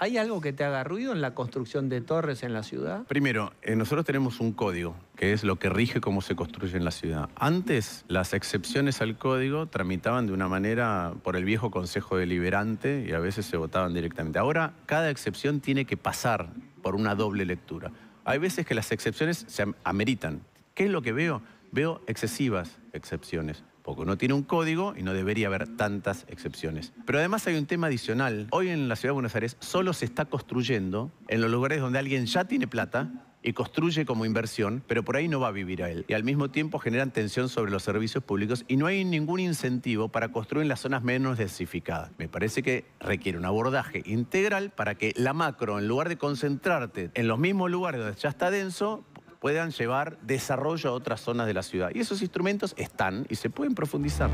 ¿Hay algo que te haga ruido en la construcción de torres en la ciudad? Primero, eh, nosotros tenemos un código, que es lo que rige cómo se construye en la ciudad. Antes, las excepciones al código tramitaban de una manera por el viejo Consejo Deliberante y a veces se votaban directamente. Ahora, cada excepción tiene que pasar por una doble lectura. Hay veces que las excepciones se ameritan. ¿Qué es lo que veo? Veo excesivas excepciones. No tiene un código y no debería haber tantas excepciones. Pero además hay un tema adicional. Hoy en la ciudad de Buenos Aires solo se está construyendo en los lugares donde alguien ya tiene plata y construye como inversión, pero por ahí no va a vivir a él. Y al mismo tiempo generan tensión sobre los servicios públicos y no hay ningún incentivo para construir en las zonas menos densificadas. Me parece que requiere un abordaje integral para que la macro, en lugar de concentrarte en los mismos lugares donde ya está denso, puedan llevar desarrollo a otras zonas de la ciudad. Y esos instrumentos están y se pueden profundizar.